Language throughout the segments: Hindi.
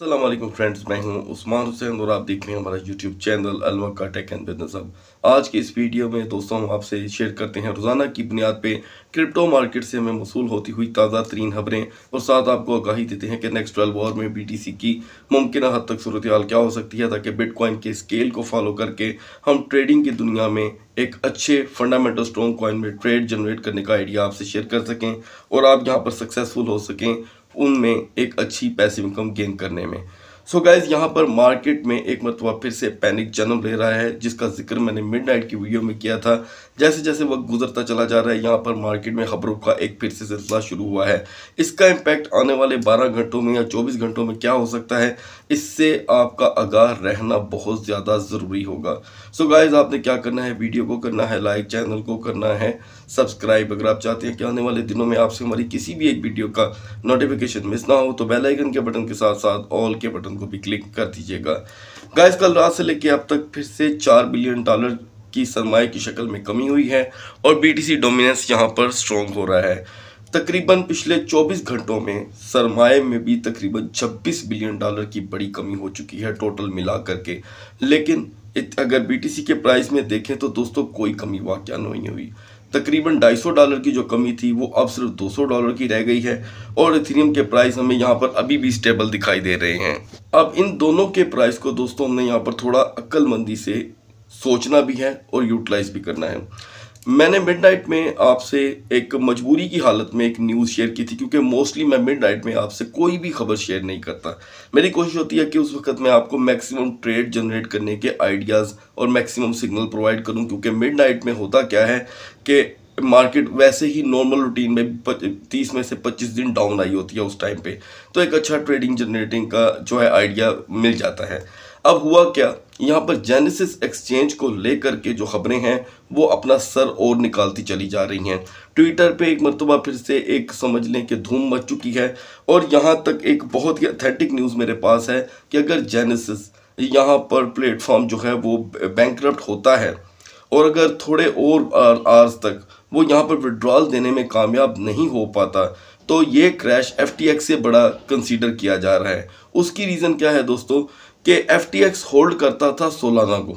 असलम फ्रेंड्स मैं हूं उस्मान हुसैन और आप देख रहे हैं हमारा YouTube channel Almakka tech and business अब आज के इस वीडियो में दोस्तों हम आपसे शेयर करते हैं रोज़ाना की बुनियाद पे क्रिप्टो मार्केट से हमें मौसू होती हुई ताज़ा तरीन खबरें और साथ आपको आगाही देते हैं कि नेक्स्ट ट्वेल्व आवर में बी टी सी की मुमकिन हद तक सूरत हाल क्या हो सकती है ताकि बिटकॉइन के स्केल को फॉलो करके हम ट्रेडिंग की दुनिया में एक अच्छे फंडामेंटल स्ट्रॉन्ग कॉइन में ट्रेड जनरेट करने का आइडिया आपसे शेयर कर सकें और आप यहाँ पर सक्सेसफुल हो सकें उनमें एक अच्छी पैसिव इनकम गेन करने में सो so गाइज यहाँ पर मार्केट में एक मरतबा फिर से पैनिक जन्म ले रहा है जिसका जिक्र मैंने मिड नाइट की वीडियो में किया था जैसे जैसे वक्त गुजरता चला जा रहा है यहाँ पर मार्केट में खबरों का एक फिर से सिलसिला शुरू हुआ है इसका इम्पैक्ट आने वाले 12 घंटों में या 24 घंटों में क्या हो सकता है इससे आपका आगाह रहना बहुत ज़्यादा ज़रूरी होगा सो so गाइज आपने क्या करना है वीडियो को करना है लाइक चैनल को करना है सब्सक्राइब अगर आप चाहते हैं कि आने वाले दिनों में आपसे हमारी किसी भी एक वीडियो का नोटिफिकेशन मिस ना हो तो बेलाइकन के बटन के साथ साथ ऑल के बटन को भी क्लिक कर दीजिएगा गाइज कल रात से लेके अब तक फिर से चार बिलियन डॉलर की सरमाए की शक्ल में कमी हुई है और बीटीसी डोमिनेंस यहाँ पर स्ट्रॉन्ग हो रहा है तकरीबन पिछले 24 घंटों में सरमाए में भी तकरीबन 26 बिलियन डॉलर की बड़ी कमी हो चुकी है टोटल मिला करके लेकिन अगर बीटीसी के प्राइस में देखें तो दोस्तों कोई कमी वाक़ नहीं हुई तकरीबन 250 डॉलर की जो कमी थी वो अब सिर्फ 200 डॉलर की रह गई है और इथेरियम के प्राइस हमें यहाँ पर अभी भी स्टेबल दिखाई दे रहे हैं अब इन दोनों के प्राइस को दोस्तों हमने यहाँ पर थोड़ा अक्लमंदी से सोचना भी है और यूटिलाइज भी करना है मैंने मिड में आपसे एक मजबूरी की हालत में एक न्यूज़ शेयर की थी क्योंकि मोस्टली मैं मिड में आपसे कोई भी खबर शेयर नहीं करता मेरी कोशिश होती है कि उस वक्त मैं आपको मैक्सिमम ट्रेड जनरेट करने के आइडियाज़ और मैक्सिमम सिग्नल प्रोवाइड करूं क्योंकि मिड में होता क्या है कि मार्केट वैसे ही नॉर्मल रूटीन में तीस में से पच्चीस दिन डाउन आई होती है उस टाइम पे तो एक अच्छा ट्रेडिंग जनरेटिंग का जो है आइडिया मिल जाता है अब हुआ क्या यहाँ पर जेनेसिस एक्सचेंज को लेकर के जो खबरें हैं वो अपना सर और निकालती चली जा रही हैं ट्विटर पे एक मरतबा फिर से एक समझ लें कि धूम मच चुकी है और यहाँ तक एक बहुत ही अथेंटिक न्यूज़ मेरे पास है कि अगर जेनेसिस यहाँ पर प्लेटफॉर्म जो है वो बैंक होता है और अगर थोड़े और आर्स तक वो यहाँ पर विड्रॉल देने में कामयाब नहीं हो पाता तो ये क्रैश एफ से बड़ा कंसीडर किया जा रहा है उसकी रीज़न क्या है दोस्तों कि एफ होल्ड करता था सोलाना को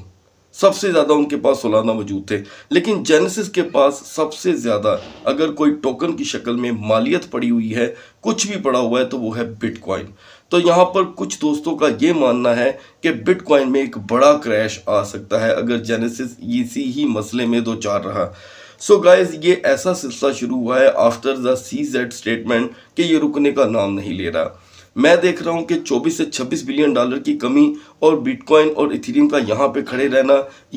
सबसे ज़्यादा उनके पास सोलाना मौजूद थे लेकिन जेनेसिस के पास सबसे ज़्यादा अगर कोई टोकन की शक्ल में मालियत पड़ी हुई है कुछ भी पड़ा हुआ है तो वो है बिटकॉइन तो यहाँ पर कुछ दोस्तों का ये मानना है कि बिटकॉइन में एक बड़ा क्रैश आ सकता है अगर जेनेसिस इसी ही मसले में दो चार रहा सो so ये ऐसा सिलसिला शुरू हुआ है after the C Z statement कि ये रुकने का नाम नहीं ले रहा मैं देख रहा हूँ कि 24 से 26 बिलियन डॉलर की कमी और बिटकॉइन और इथेरियम का यहाँ पे खड़े रहना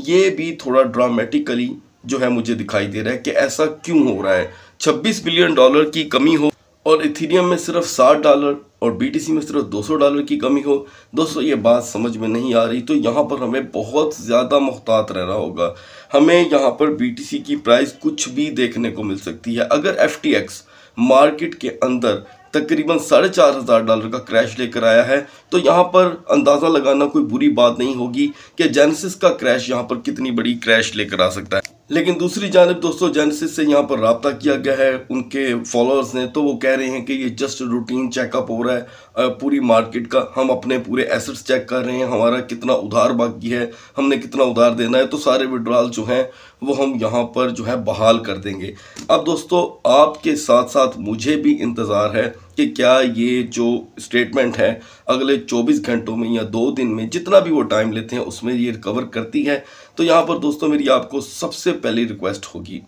ये भी थोड़ा ड्रामेटिकली जो है मुझे दिखाई दे रहा है कि ऐसा क्यों हो रहा है 26 बिलियन डॉलर की कमी हो और इथेरियम में सिर्फ 60 डॉलर और बीटीसी में सिर्फ 200 डॉलर की कमी हो दोस्तों ये बात समझ में नहीं आ रही तो यहाँ पर हमें बहुत ज़्यादा मुहतात रहना होगा हमें यहाँ पर बीटीसी की प्राइस कुछ भी देखने को मिल सकती है अगर एफ मार्केट के अंदर तकरीबन साढ़े चार हज़ार डॉलर का क्रैश लेकर आया है तो यहाँ पर अंदाज़ा लगाना कोई बुरी बात नहीं होगी कि जेनेसिस का क्रैश यहाँ पर कितनी बड़ी क्रैश लेकर आ सकता है लेकिन दूसरी जानब दोस्तों जेनेसिस से यहाँ पर रबता किया गया है उनके फॉलोअर्स ने तो वो कह रहे हैं कि ये जस्ट रूटीन चेकअप हो रहा है पूरी मार्केट का हम अपने पूरे एसेट्स चेक कर रहे हैं हमारा कितना उधार बाकी है हमने कितना उधार देना है तो सारे विड्रॉल जो हैं वो हम यहाँ पर जो है बहाल कर देंगे अब दोस्तों आपके साथ साथ मुझे भी इंतज़ार है कि क्या ये जो स्टेटमेंट है अगले 24 घंटों में या दो दिन में जितना भी वो टाइम लेते हैं उसमें ये रिकवर करती है तो यहाँ पर दोस्तों मेरी आपको सबसे पहली रिक्वेस्ट होगी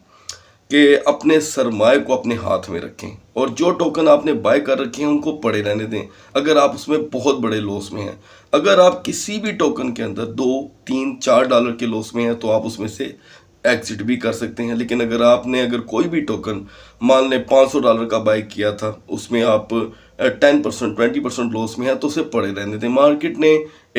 कि अपने सरमाए को अपने हाथ में रखें और जो टोकन आपने बाय कर रखे हैं उनको पड़े रहने दें अगर आप उसमें बहुत बड़े लॉस में हैं अगर आप किसी भी टोकन के अंदर दो तीन चार डॉलर के लॉस में हैं तो आप उसमें से एग्जिट भी कर सकते हैं लेकिन अगर आपने अगर कोई भी टोकन मान लें पाँच सौ डॉलर का बाई किया था उसमें आप ten percent twenty percent loss में है तो उसे पड़े रहने दें मार्केट ने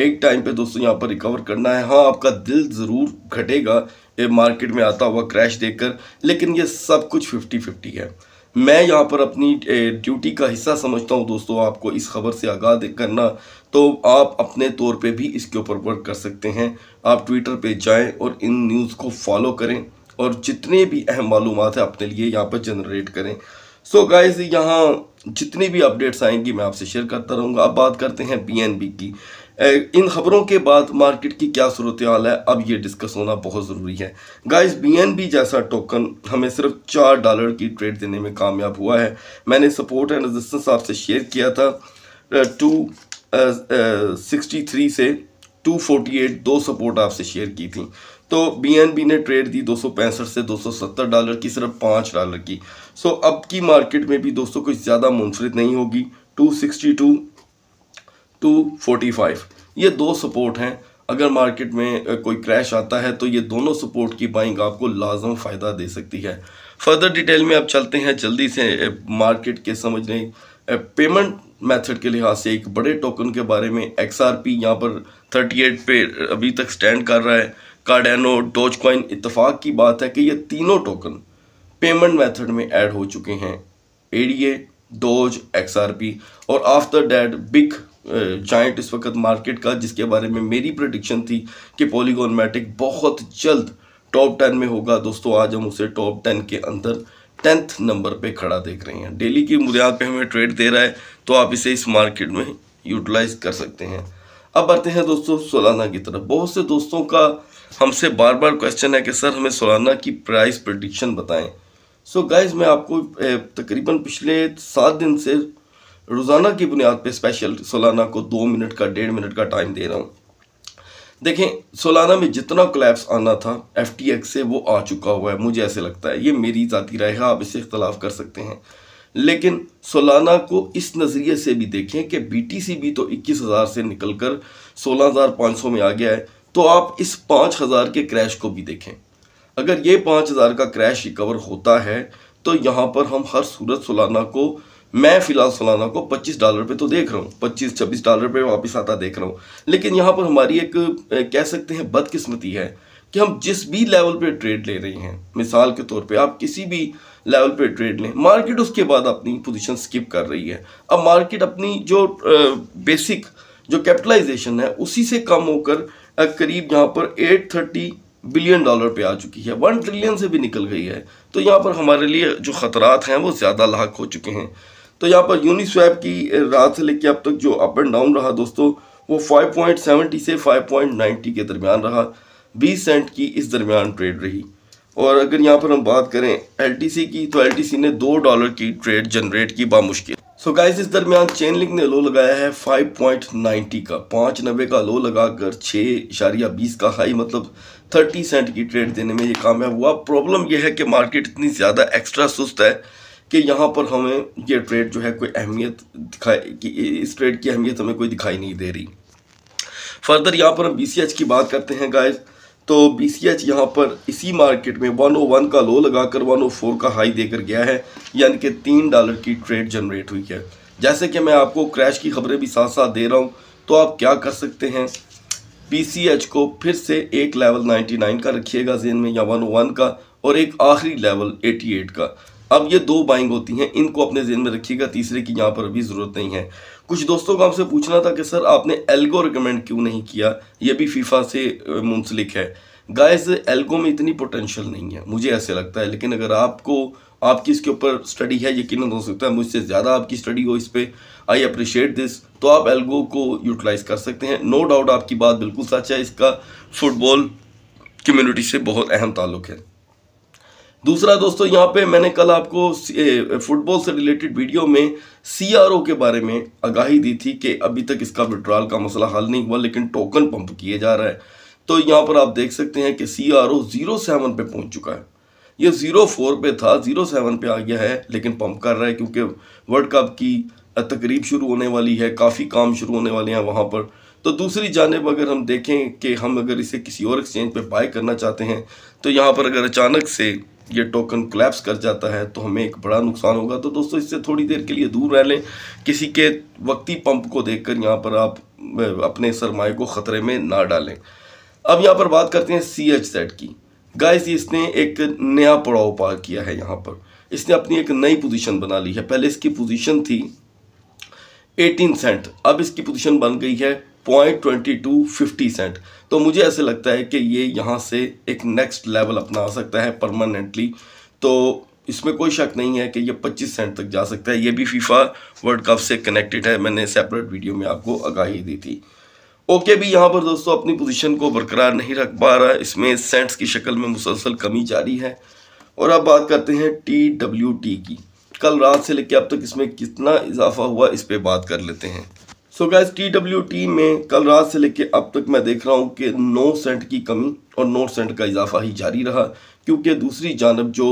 एक टाइम पे दोस्तों यहाँ पर रिकवर करना है हाँ आपका दिल ज़रूर घटेगा ये मार्केट में आता हुआ क्रैश देखकर लेकिन ये सब कुछ फिफ्टी फिफ्टी है मैं यहाँ पर अपनी ड्यूटी का हिस्सा समझता हूँ दोस्तों आपको इस खबर से आगाह करना तो आप अपने तौर पे भी इसके ऊपर वर्क कर सकते हैं आप ट्विटर पे जाएं और इन न्यूज़ को फॉलो करें और जितने भी अहम मालूम है अपने लिए यहाँ पर जनरेट करें सो so गाइस यहाँ जितनी भी अपडेट्स आएंगी मैं आपसे शेयर करता रहूँगा अब बात करते हैं बी की इन खबरों के बाद मार्केट की क्या सूरत हाल है अब ये डिस्कस होना बहुत ज़रूरी है गाइस बीएनबी जैसा टोकन हमें सिर्फ चार डॉलर की ट्रेड देने में कामयाब हुआ है मैंने सपोर्ट एंड रेजिस्टेंस आपसे शेयर किया था टू 63 से 248 दो सपोर्ट आपसे शेयर की थी तो बी ने ट्रेड दी दो से 270 डॉलर की सिर्फ पाँच डॉलर की सो so, अब की मार्केट में भी दोस्तों कुछ ज़्यादा मुनफरद नहीं होगी 262 245 ये दो सपोर्ट हैं अगर मार्केट में कोई क्रैश आता है तो ये दोनों सपोर्ट की बाइंग आपको लाजम फ़ायदा दे सकती है फर्दर डिटेल में आप चलते हैं जल्दी से मार्केट के समझने पेमेंट मेथड के लिहाज से एक बड़े टोकन के बारे में एक्स आर पी यहाँ पर थर्टी एट पे अभी तक स्टैंड कर रहा है कार्डेनो डोज कॉइन इतफाक़ की बात है कि ये तीनों टोकन पेमेंट मेथड में ऐड हो चुके हैं A D A Doge X R P और आफ्टर डैट बिग जाइंट इस वक्त मार्केट का जिसके बारे में मेरी प्रडिक्शन थी कि पोलीगोनमेटिक बहुत जल्द टॉप टेन में होगा दोस्तों आज हम उसे टॉप टेन के अंदर टेंथ नंबर पे खड़ा देख रहे हैं डेली की बुनियाद पे हमें ट्रेड दे रहा है तो आप इसे इस मार्केट में यूटिलाइज कर सकते हैं अब आते हैं दोस्तों सोलाना की तरफ बहुत से दोस्तों का हमसे बार बार क्वेश्चन है कि सर हमें सोलाना की प्राइस प्रडिक्शन बताएं सो so गाइज मैं आपको तकरीबन पिछले सात दिन से रोज़ाना की बुनियाद पर स्पेशल सोलाना को दो मिनट का डेढ़ मिनट का टाइम दे रहा हूँ देखें सोलाना में जितना क्लैप्स आना था एफ से वो आ चुका हुआ है मुझे ऐसे लगता है ये मेरी ज़ाती राय है आप इससे इख्तलाफ कर सकते हैं लेकिन सोलाना को इस नज़रिए से भी देखें कि सी भी तो 21,000 से निकलकर 16,500 में आ गया है तो आप इस 5,000 के क्रैश को भी देखें अगर ये 5,000 का क्रैश रिकवर होता है तो यहाँ पर हम हर सूरत सोलाना को मैं फिलहाल सलाना को 25 डॉलर पे तो देख रहा हूँ 25 26 डॉलर पे वापस आता देख रहा हूँ लेकिन यहाँ पर हमारी एक कह सकते हैं बदकिस्मती है कि हम जिस भी लेवल पे ट्रेड ले रहे हैं मिसाल के तौर पे आप किसी भी लेवल पे ट्रेड लें मार्केट उसके बाद अपनी पोजीशन स्किप कर रही है अब मार्केट अपनी जो बेसिक जो कैपिटलाइजेशन है उसी से कम होकर करीब यहाँ पर एट थर्टी बिलियन डॉलर पे आ चुकी है वन ट्रिलियन से भी निकल गई है तो यहाँ पर हमारे लिए जो ख़तरात हैं वो ज़्यादा लाख हो चुके हैं तो यहाँ पर यूनिस्वैप की रात से लेकर अब तक जो अप एंड डाउन रहा दोस्तों वो 5.70 से 5.90 के दरमियान रहा 20 सेंट की इस दरमियान ट्रेड रही और अगर यहाँ पर हम बात करें एल की तो एल ने दो डॉलर की ट्रेड जनरेट की बामुश्किल सो so गाइस इस दरमियान चेन लिंक ने लो लगाया है 5.90 का पाँच नब्बे का लो लगाकर छः इशारिया बीस का हाई मतलब 30 सेंट की ट्रेड देने में ये कामयाब हुआ प्रॉब्लम यह है कि मार्केट इतनी ज़्यादा एक्स्ट्रा सुस्त है कि यहाँ पर हमें ये ट्रेड जो है कोई अहमियत दिखाई इस ट्रेड की अहमियत हमें कोई दिखाई नहीं दे रही फर्दर यहाँ पर हम बी की बात करते हैं गाइस तो बी सी एच यहाँ पर इसी मार्केट में 101 का लो लगाकर 104 का हाई देकर गया है यानी कि तीन डॉलर की ट्रेड जनरेट हुई है जैसे कि मैं आपको क्रैश की खबरें भी साथ साथ दे रहा हूँ तो आप क्या कर सकते हैं बी सी एच को फिर से एक लेवल 99 का रखिएगा जेन में या 101 का और एक आखिरी लेवल 88 का अब ये दो बाइंग होती हैं इनको अपने जेहन में रखिएगा तीसरे की यहाँ पर अभी ज़रूरत नहीं है कुछ दोस्तों को हमसे पूछना था कि सर आपने एल्गो रिकमेंड क्यों नहीं किया ये भी फीफा से मुंसलिक है गाइस एल्गो में इतनी पोटेंशियल नहीं है मुझे ऐसे लगता है लेकिन अगर आपको आपकी इसके ऊपर स्टडी है यकीन हो सकता है मुझसे ज़्यादा आपकी स्टडी हो इस पर आई अप्रिशिएट दिस तो आप एल्गो को यूटिलाइज़ कर सकते हैं नो डाउट आपकी बात बिल्कुल सच है इसका फुटबॉल कम्यूनिटी से बहुत अहम ताल्लुक है दूसरा दोस्तों यहाँ पे मैंने कल आपको फुटबॉल से रिलेटेड वीडियो में सीआरओ के बारे में आगाही दी थी कि अभी तक इसका विड्रॉल का मसला हल नहीं हुआ लेकिन टोकन पंप किए जा रहा है तो यहाँ पर आप देख सकते हैं कि C R O zero seven पे पहुँच चुका है ये ज़ीरो फोर पे था ज़ीरो सेवन पे आ गया है लेकिन पंप कर रहा है क्योंकि वर्ल्ड कप की तकरीब शुरू होने वाली है काफ़ी काम शुरू होने वाले हैं वहाँ पर तो दूसरी जानब अगर हम देखें कि हम अगर इसे किसी और एक्सचेंज पे बाय करना चाहते हैं तो यहाँ पर अगर अचानक से ये टोकन क्लैप्स कर जाता है तो हमें एक बड़ा नुकसान होगा तो दोस्तों इससे थोड़ी देर के लिए दूर रह लें किसी के वक्ती पंप को कर यहाँ पर आप अपने सरमाए को ख़तरे में ना डालें अब यहाँ पर बात करते हैं सी एच सेट की गाइस इसने एक नया पड़ाव पार किया है यहाँ पर इसने अपनी एक नई पोजीशन बना ली है पहले इसकी पोजीशन थी 18 सेंट अब इसकी पोजीशन बन गई है point twenty two fifty cent तो मुझे ऐसे लगता है कि ये यहाँ से एक नेक्स्ट लेवल अपना आ सकता है परमानेंटली तो इसमें कोई शक नहीं है कि ये 25 सेंट तक जा सकता है ये भी फीफा वर्ल्ड कप से कनेक्टेड है मैंने सेपरेट वीडियो में आपको आगाही दी थी ओके भी यहाँ पर दोस्तों अपनी पोजीशन को बरकरार नहीं रख पा रहा इसमें सेंट्स की शक्ल में मुसलसल कमी जारी है और अब बात करते हैं टी डब्ल्यू टी की कल रात से लेकर अब तक इसमें कितना इजाफा हुआ इस पर बात कर लेते हैं so guys T W T में कल रात से लेके अब तक मैं देख रहा हूँ कि नौ सेंट की कमी और नौ सेंट का इजाफा ही जारी रहा क्योंकि दूसरी जानब जो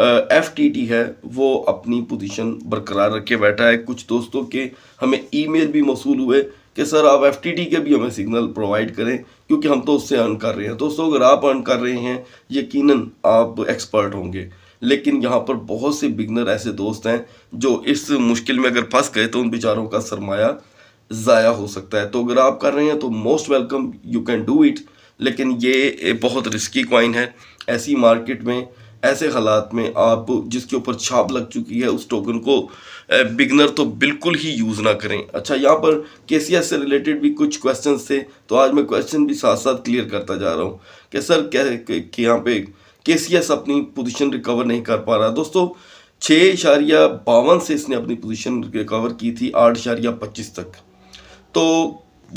एफ टी टी है वो अपनी पोजीशन बरकरार रखे बैठा है कुछ दोस्तों के हमें ईमेल भी मौसू हुए कि सर आप एफ टी टी के भी हमें सिग्नल प्रोवाइड करें क्योंकि हम तो उससे अर्न कर रहे हैं दोस्तों अगर आप अर्न कर रहे हैं यकीन आप एक्सपर्ट होंगे लेकिन यहाँ पर बहुत से बिगनर ऐसे दोस्त हैं जो इस मुश्किल में अगर फंस गए तो उन बेचारों का सरमाया ज़ाया हो सकता है तो अगर आप कर रहे हैं तो most welcome you can do it लेकिन ये बहुत रिस्की क्वाइन है ऐसी मार्केट में ऐसे हालात में आप जिसके ऊपर छाप लग चुकी है उस टोकन को बिगनर तो बिल्कुल ही यूज़ ना करें अच्छा यहाँ पर के से रिलेटेड भी कुछ क्वेश्चन थे तो आज मैं क्वेश्चन भी साथ साथ क्लियर करता जा रहा हूँ कि सर क्या यहाँ पे के अपनी पोजीशन रिकवर नहीं कर पा रहा दोस्तों छः इशारिया बावन से इसने अपनी पोजीशन रिकवर की थी आठ पच्चीस तक तो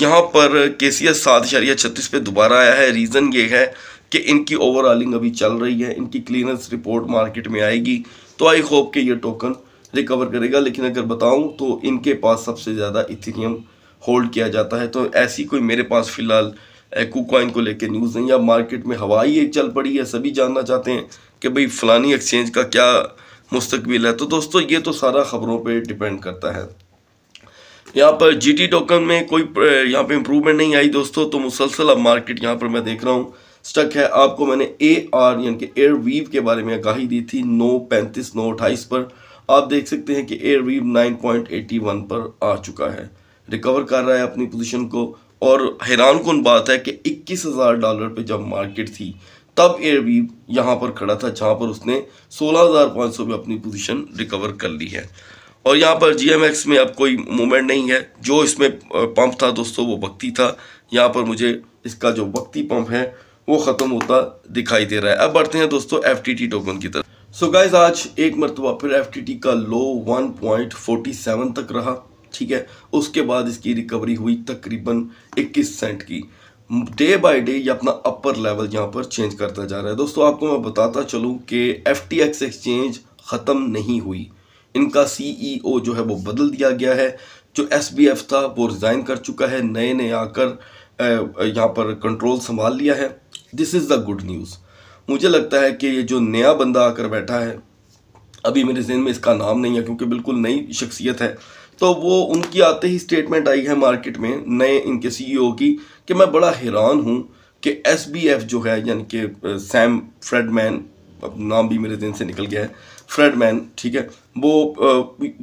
यहाँ पर के सी एस सात शरिया छत्तीस पे दोबारा आया है रीज़न ये है कि इनकी ओवरऑलिंग अभी चल रही है इनकी क्लीनेंस रिपोर्ट मार्केट में आएगी तो आई होप कि ये टोकन रिकवर करेगा लेकिन अगर बताऊँ तो इनके पास सबसे ज़्यादा इथेरियम होल्ड किया जाता है तो ऐसी कोई मेरे पास फ़िलहाल कुकॉइन को लेकर न्यूज़ नहीं है मार्केट में हवा ही एक चल पड़ी है सभी जानना चाहते हैं कि भाई फ़लानी एक्सचेंज का क्या मुस्तबिल है तो दोस्तों ये तो सारा ख़बरों पर डिपेंड करता है यहाँ पर टी टोकन में कोई यहाँ पे इम्प्रूवमेंट नहीं आई दोस्तों तो मुसलसल अब मार्केट यहाँ पर मैं देख रहा हूँ स्टक है आपको मैंने ए आर यानी कि एयर वीव के बारे में आगाही दी थी नौ पैंतीस नौ अट्ठाईस पर आप देख सकते हैं कि Arweave nine point eighty one पर आ चुका है रिकवर कर रहा है अपनी पोजिशन को और हैरान कन बात है कि इक्कीस हज़ार डॉलर पे जब मार्केट थी तब एयर वीव यहाँ पर खड़ा था जहाँ पर उसने सोलह हज़ार पाँच सौ में अपनी पोजिशन रिकवर कर ली है और यहाँ पर जी में अब कोई मूवमेंट नहीं है जो इसमें पंप था दोस्तों वो भक्ति था यहाँ पर मुझे इसका जो भक्ति पंप है वो ख़त्म होता दिखाई दे रहा है अब बढ़ते हैं दोस्तों एफ टोकन की तरफ सो so गाइज आज एक मरतबा फिर एफ का लो 1.47 तक रहा ठीक है उसके बाद इसकी रिकवरी हुई तकरीबन 21 सेंट की डे बाय डे ये अपना अपर लेवल यहाँ पर चेंज करता जा रहा है दोस्तों आपको मैं बताता चलूँ कि एफ एक्सचेंज ख़त्म नहीं हुई इनका सीईओ e जो है वो बदल दिया गया है जो एसबीएफ था वो रिज़ाइन कर चुका है नए नए आकर यहाँ पर कंट्रोल संभाल लिया है this is the good news मुझे लगता है कि ये जो नया बंदा आकर बैठा है अभी मेरे जहन में इसका नाम नहीं है क्योंकि बिल्कुल नई शख्सियत है तो वो उनकी आते ही स्टेटमेंट आई है मार्केट में नए इनके सीईओ e की कि मैं बड़ा हैरान हूँ कि एस जो है यानी कि सैम फ्रेडमैन अब नाम भी मेरे दिन से निकल गया है फ्रेडमैन ठीक है वो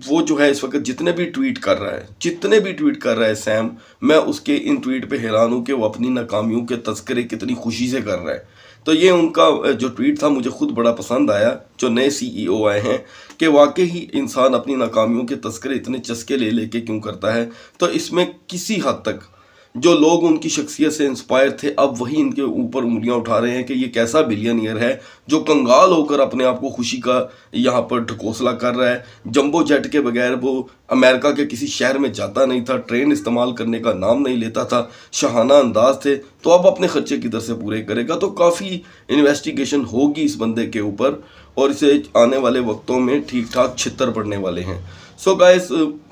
वो जो है इस वक्त जितने भी ट्वीट कर रहा है जितने भी ट्वीट कर रहा है सैम मैं उसके इन ट्वीट पे हैरान हूँ कि वो अपनी नाकामियों के तस्करे कितनी खुशी से कर रहा है तो ये उनका जो ट्वीट था मुझे खुद बड़ा पसंद आया जो नए सीईओ e आए हैं कि वाकई ही इंसान अपनी नाकामियों के तस्करे इतने चस्के ले लेके क्यों करता है तो इसमें किसी हद तक जो लोग उनकी शख्सियत से इंस्पायर थे अब वही इनके ऊपर उंगलियां उठा रहे हैं कि ये कैसा बिलियनियर है जो कंगाल होकर अपने आप को खुशी का यहाँ पर ढकोसला कर रहा है जंबो जेट के बगैर वो अमेरिका के किसी शहर में जाता नहीं था ट्रेन इस्तेमाल करने का नाम नहीं लेता था शहाना अंदाज थे तो अब अपने खर्चे किधर से पूरे करेगा तो काफ़ी इन्वेस्टिगेशन होगी इस बंदे के ऊपर और इसे आने वाले वक्तों में ठीक ठाक छितर पड़ने वाले हैं सो so गाइस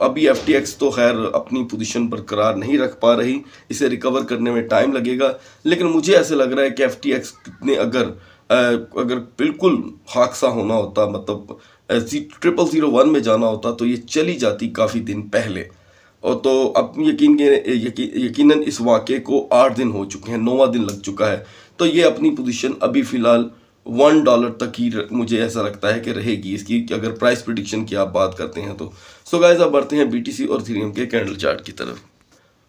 अभी एफ तो खैर अपनी पोजीशन करार नहीं रख पा रही इसे रिकवर करने में टाइम लगेगा लेकिन मुझे ऐसे लग रहा है कि एफ ने अगर अगर बिल्कुल हादसा होना होता मतलब ट्रिपल ज़ीरो वन में जाना होता तो ये चली जाती काफ़ी दिन पहले और तो अब यकीन के यकी, यकीन इस वाक़े को आठ दिन हो चुके हैं नौवा दिन लग चुका है तो ये अपनी पोजीशन अभी फ़िलहाल वन डॉलर तक ही मुझे ऐसा लगता है कि रहेगी इसकी कि अगर प्राइस प्रडिक्शन की आप बात करते हैं तो सो गाइज आप बढ़ते हैं बी और थीरियम के कैंडल चार्ट की तरफ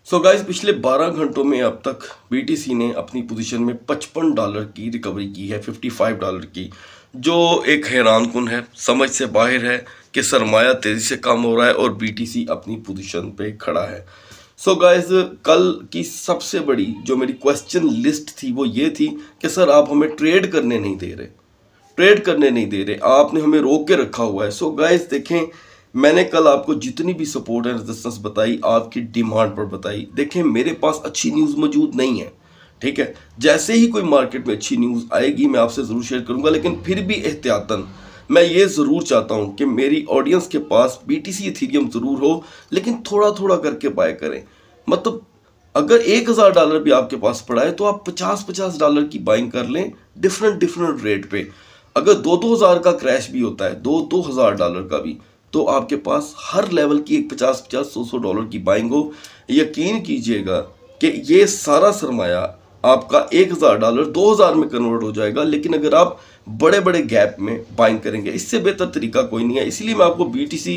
सो so गाइज़ पिछले 12 घंटों में अब तक बी ने अपनी पोजीशन में 55 डॉलर की रिकवरी की है 55 डॉलर की जो एक हैरान कन है समझ से बाहर है कि सरमाया तेज़ी से कम हो रहा है और बी अपनी पोजिशन पर खड़ा है सो so गाइस कल की सबसे बड़ी जो मेरी क्वेश्चन लिस्ट थी वो ये थी कि सर आप हमें ट्रेड करने नहीं दे रहे ट्रेड करने नहीं दे रहे आपने हमें रोक के रखा हुआ है सो so गाइस देखें मैंने कल आपको जितनी भी सपोर्ट एंड रेजिस्टेंस बताई आपकी डिमांड पर बताई देखें मेरे पास अच्छी न्यूज़ मौजूद नहीं है ठीक है जैसे ही कोई मार्केट में अच्छी न्यूज़ आएगी मैं आपसे ज़रूर शेयर करूंगा लेकिन फिर भी एहतियातन मैं ये ज़रूर चाहता हूं कि मेरी ऑडियंस के पास बी टी सी इथीरियम ज़रूर हो लेकिन थोड़ा थोड़ा करके बाय करें मतलब अगर एक हज़ार डॉलर भी आपके पास पड़ा है तो आप पचास पचास डॉलर की बाइंग कर लें डिफरेंट डिफरेंट रेट पे अगर दो दो हज़ार का क्रैश भी होता है दो दो हज़ार डॉलर का भी तो आपके पास हर लेवल की एक पचास पचास सौ सौ डॉलर की बाइंग हो यकीन कीजिएगा कि ये सारा सरमाया आपका एक हज़ार डॉलर दो हज़ार में कन्वर्ट हो जाएगा लेकिन अगर आप बड़े बड़े गैप में बाइंग करेंगे इससे बेहतर तरीका कोई नहीं है इसीलिए मैं आपको बी टी सी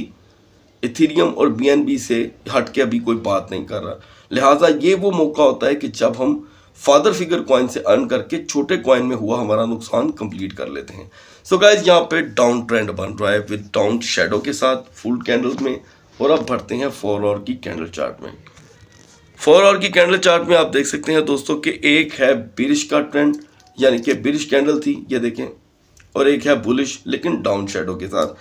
इथीरियम और बी से हट के अभी कोई बात नहीं कर रहा लिहाजा ये वो मौका होता है कि जब हम फादर फिगर कॉइन से अर्न करके छोटे कॉइन में हुआ हमारा नुकसान कंप्लीट कर लेते हैं सो गाइज यहाँ पे डाउन ट्रेंड बन रहा है विद डाउन शेडो के साथ फुल कैंडल्स में और अब बढ़ते हैं फोर और की कैंडल चार्ट में फोर आवर की कैंडल चार्ट में आप देख सकते हैं दोस्तों कि एक है बिरिश का ट्रेंड यानी कि बिरिश कैंडल थी ये देखें और एक है बुलिश लेकिन डाउन शेडो के साथ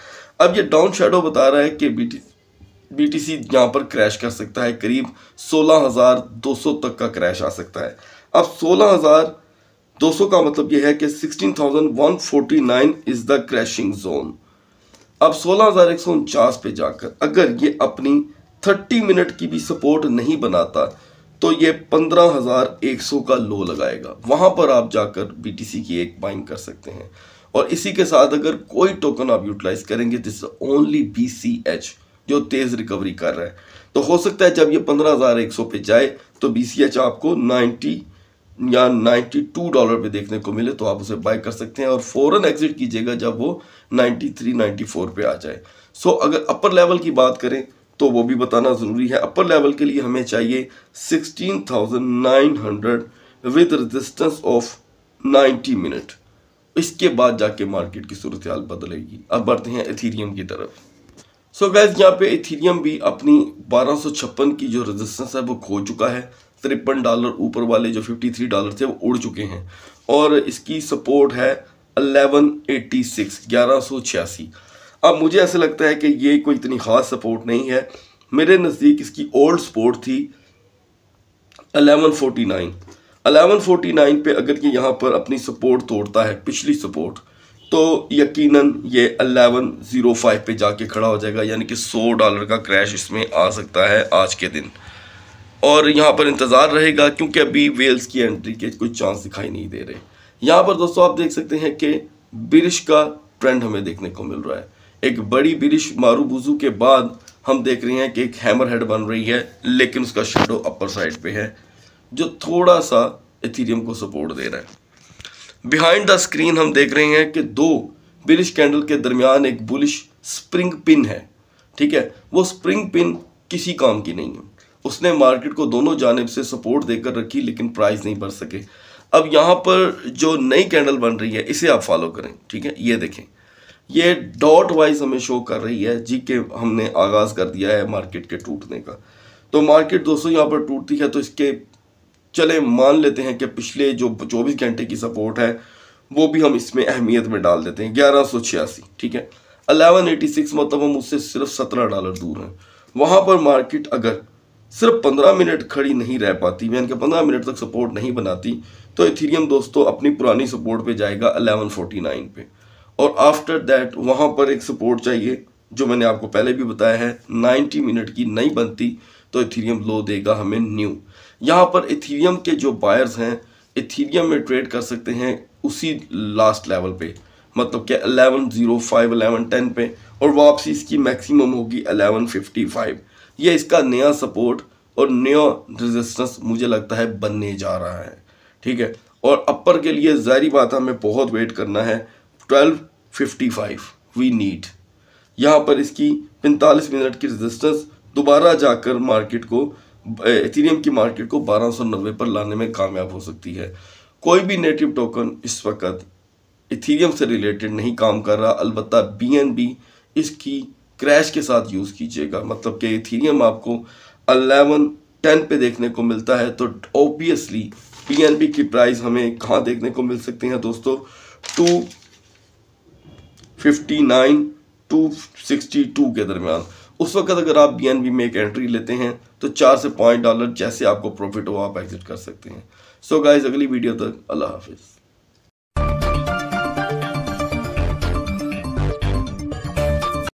अब ये डाउन शेडो बता रहा है कि B T B T C यहाँ पर क्रैश कर सकता है करीब 16,200 तक का क्रैश आ सकता है अब 16,200 का मतलब यह है कि 16,149 इज़ द क्रैशिंग जोन अब सोलह पे जाकर अगर ये अपनी थर्टी मिनट की भी सपोर्ट नहीं बनाता तो ये पंद्रह हज़ार एक सौ का लो लगाएगा वहां पर आप जाकर बीटीसी की एक बाइंग कर सकते हैं और इसी के साथ अगर कोई टोकन आप यूटिलाइज करेंगे this only B C H जो तेज़ रिकवरी कर रहा है तो हो सकता है जब ये पंद्रह हज़ार एक सौ पे जाए तो बी सी एच आपको नाइन्टी या 92 डॉलर पे देखने को मिले तो आप उसे बाय कर सकते हैं और फ़ौरन एग्जिट कीजिएगा जब वो 93, 94 पे आ जाए सो so, अगर अपर लेवल की बात करें तो वो भी बताना ज़रूरी है अपर लेवल के लिए हमें चाहिए 16,900 विद रेजिस्टेंस ऑफ 90 मिनट इसके बाद जाके मार्केट की सूरत हाल बदलेगी अब बढ़ते हैं इथीरियम की तरफ सो गैस यहाँ पे इथीरियम भी अपनी बारह की जो रेजिस्टेंस है वो खो चुका है तिरपन डॉलर ऊपर वाले जो 53 डॉलर थे वो उड़ चुके हैं और इसकी सपोर्ट है 1186 1186 अब मुझे ऐसा लगता है कि ये कोई इतनी ख़ास सपोर्ट नहीं है मेरे नज़दीक इसकी ओल्ड सपोर्ट थी eleven forty nine eleven forty nine पर अगर ये यहाँ पर अपनी सपोर्ट तोड़ता है पिछली सपोर्ट तो यकीनन ये अलेवन ज़ीरो फाइव पर जाके खड़ा हो जाएगा यानी कि सौ डॉलर का क्रैश इसमें आ सकता है आज के दिन और यहाँ पर इंतज़ार रहेगा क्योंकि अभी वेल्स की एंट्री के कोई चांस दिखाई नहीं दे रहे यहाँ पर दोस्तों आप देख सकते हैं कि बिरिश का ट्रेंड हमें देखने को मिल रहा है एक बड़ी बिरिश मारूबुजू के बाद हम देख रहे हैं कि एक हैमर हेड बन रही है लेकिन उसका शेडो अपर साइड पे है जो थोड़ा सा इथीरियम को सपोर्ट दे रहा है बिहाइंड द स्क्रीन हम देख रहे हैं कि दो बिरिश कैंडल के दरमियान एक बुलिश स्प्रिंग पिन है ठीक है वो स्प्रिंग पिन किसी काम की नहीं है उसने मार्केट को दोनों जानब से सपोर्ट देकर रखी लेकिन प्राइस नहीं बढ़ सके अब यहाँ पर जो नई कैंडल बन रही है इसे आप फॉलो करें ठीक है ये देखें ये डॉट वाइज हमें शो कर रही है जी के हमने आगाज़ कर दिया है मार्केट के टूटने का तो मार्केट दोस्तों यहाँ पर टूटती है तो इसके चले मान लेते हैं कि पिछले जो चौबीस घंटे की सपोर्ट है वो भी हम इसमें अहमियत में डाल देते हैं ग्यारह सौ छियासी ठीक है अलेवन एटी सिक्स मतलब हम उससे सिर्फ सत्रह डॉलर दूर हैं वहाँ पर मार्केट अगर सिर्फ पंद्रह मिनट खड़ी नहीं रह पाती यानी कि पंद्रह मिनट तक सपोर्ट नहीं बनाती तो इथीरियम दोस्तों अपनी पुरानी सपोर्ट पे जाएगा अलेवन फोर्टी नाइन पर और आफ्टर दैट वहाँ पर एक सपोर्ट चाहिए जो मैंने आपको पहले भी बताया है 90 मिनट की नहीं बनती तो इथीरियम लो देगा हमें न्यू यहाँ पर इथीरियम के जो बायर्स हैं इथीरियम में ट्रेड कर सकते हैं उसी लास्ट लेवल पे मतलब क्या eleven zero five eleven ten पे और वापसी इसकी मैक्सिमम होगी अलेवन फिफ्टी फाइव यह इसका नया सपोर्ट और नया रेजिस्टेंस मुझे लगता है बनने जा रहा है ठीक है और अपर के लिए जारी बात हमें बहुत वेट करना है 1255 वी नीड यहाँ पर इसकी 45 मिनट की रेजिस्टेंस दोबारा जाकर मार्केट को एथीरियम की मार्केट को बारह सौ नब्बे पर लाने में कामयाब हो सकती है कोई भी नेटिव टोकन इस वक्त इथीरियम से रिलेटेड नहीं काम कर रहा अलबत् बी इसकी क्रैश के साथ यूज़ कीजिएगा मतलब कि इथीरियम आपको अलेवन टेन पे देखने को मिलता है तो ऑब्वियसली पी की प्राइस हमें कहाँ देखने को मिल सकती हैं दोस्तों टू 59 टू के दरमियान उस वक्त अगर आप बी में एक एंट्री लेते हैं तो चार से पाँच डॉलर जैसे आपको प्रॉफिट हो आप एग्जिट कर सकते हैं सो so गाइज अगली वीडियो तक अल्लाह हाफिज़